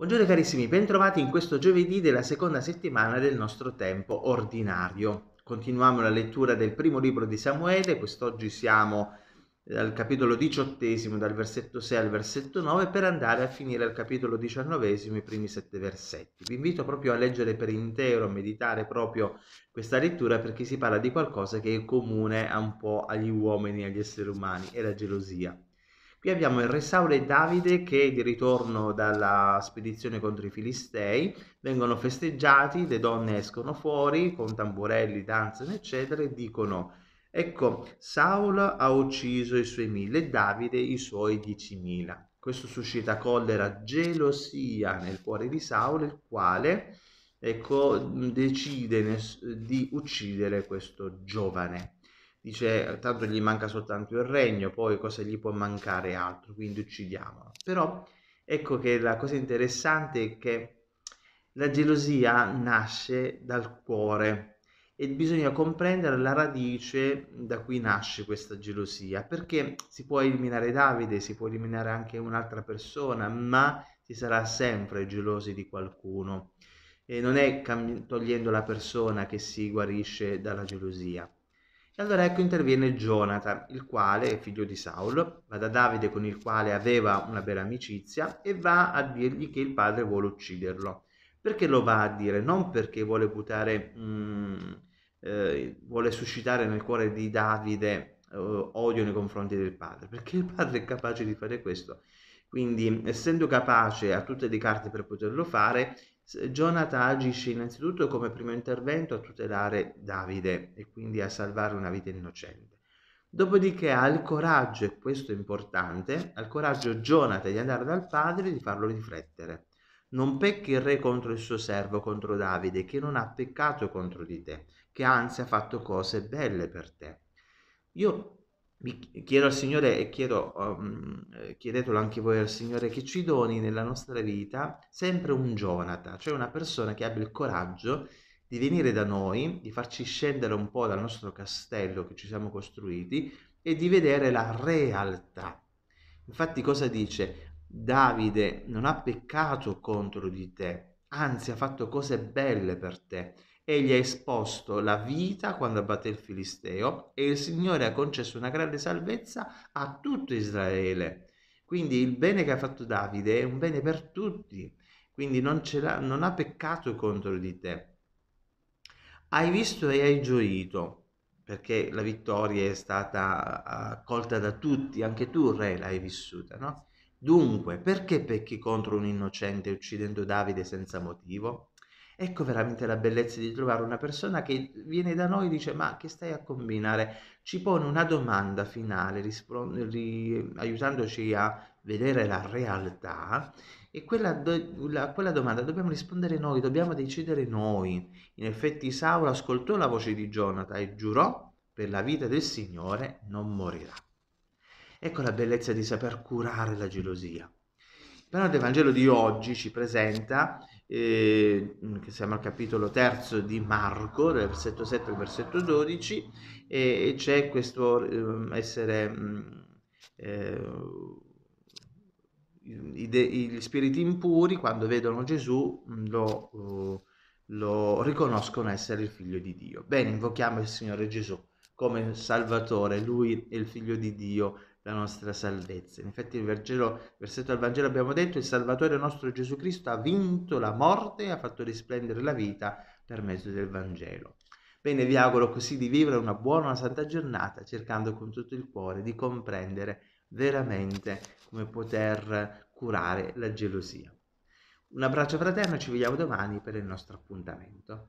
Buongiorno carissimi, bentrovati in questo giovedì della seconda settimana del nostro tempo ordinario. Continuiamo la lettura del primo libro di Samuele, quest'oggi siamo dal capitolo diciottesimo, dal versetto 6 al versetto 9, per andare a finire al capitolo diciannovesimo, i primi sette versetti. Vi invito proprio a leggere per intero, a meditare proprio questa lettura, perché si parla di qualcosa che è comune un po' agli uomini, agli esseri umani, è la gelosia. Qui abbiamo il re Saulo e Davide che di ritorno dalla spedizione contro i Filistei vengono festeggiati, le donne escono fuori con tamburelli, danzano eccetera e dicono ecco Saul ha ucciso i suoi mille Davide i suoi diecimila. Questo suscita collera, gelosia nel cuore di Saul il quale ecco, decide di uccidere questo giovane dice tanto gli manca soltanto il regno, poi cosa gli può mancare altro, quindi uccidiamolo. Però ecco che la cosa interessante è che la gelosia nasce dal cuore e bisogna comprendere la radice da cui nasce questa gelosia, perché si può eliminare Davide, si può eliminare anche un'altra persona, ma si sarà sempre gelosi di qualcuno. E non è cam- togliendo la persona che si guarisce dalla gelosia allora ecco interviene Jonathan, il quale è figlio di Saul, va da Davide con il quale aveva una bella amicizia e va a dirgli che il padre vuole ucciderlo. Perché lo va a dire? Non perché vuole buttare, mh, mm, eh, vuole suscitare nel cuore di Davide eh, odio nei confronti del padre, perché il padre è capace di fare questo. Quindi, essendo capace a tutte le carte per poterlo fare, Jonathan agisce innanzitutto come primo intervento a tutelare Davide e quindi a salvare una vita innocente. Dopodiché ha il coraggio, e questo è importante, ha il coraggio Jonathan di andare dal padre e di farlo riflettere. Non pecchi il re contro il suo servo, contro Davide, che non ha peccato contro di te, che anzi ha fatto cose belle per te. Io vi chiedo al Signore e chiedo, um, eh, chiedetelo anche voi al Signore che ci doni nella nostra vita sempre un Jonathan, cioè una persona che abbia il coraggio di venire da noi, di farci scendere un po' dal nostro castello che ci siamo costruiti e di vedere la realtà. Infatti cosa dice? Davide non ha peccato contro di te, anzi ha fatto cose belle per te Egli ha esposto la vita quando abbatté il Filisteo e il Signore ha concesso una grande salvezza a tutto Israele. Quindi il bene che ha fatto Davide è un bene per tutti, quindi non, non ha peccato contro di te. Hai visto e hai gioito, perché la vittoria è stata accolta ah, da tutti, anche tu re l'hai vissuta, no? Dunque, perché pecchi contro un innocente uccidendo Davide senza motivo? Ecco veramente la bellezza di trovare una persona che viene da noi e dice ma che stai a combinare? Ci pone una domanda finale rispron- ri- aiutandoci a vedere la realtà e quella, do- la, quella domanda dobbiamo rispondere noi, dobbiamo decidere noi. In effetti Saulo ascoltò la voce di Jonathan e giurò per la vita del Signore non morirà. Ecco la bellezza di saper curare la gelosia però il Vangelo di oggi ci presenta, eh, che siamo al capitolo terzo di Marco, dal versetto 7 al versetto 12, e, e c'è questo eh, essere... Eh, gli spiriti impuri quando vedono Gesù mm, lo, lo riconoscono essere il figlio di Dio. Bene, invochiamo il Signore Gesù come Salvatore, Lui è il figlio di Dio, la nostra salvezza. In effetti il Vangelo, versetto del Vangelo abbiamo detto, il Salvatore nostro Gesù Cristo ha vinto la morte e ha fatto risplendere la vita per mezzo del Vangelo. Bene, vi auguro così di vivere una buona, una santa giornata, cercando con tutto il cuore di comprendere veramente come poter curare la gelosia. Un abbraccio fraterno, ci vediamo domani per il nostro appuntamento.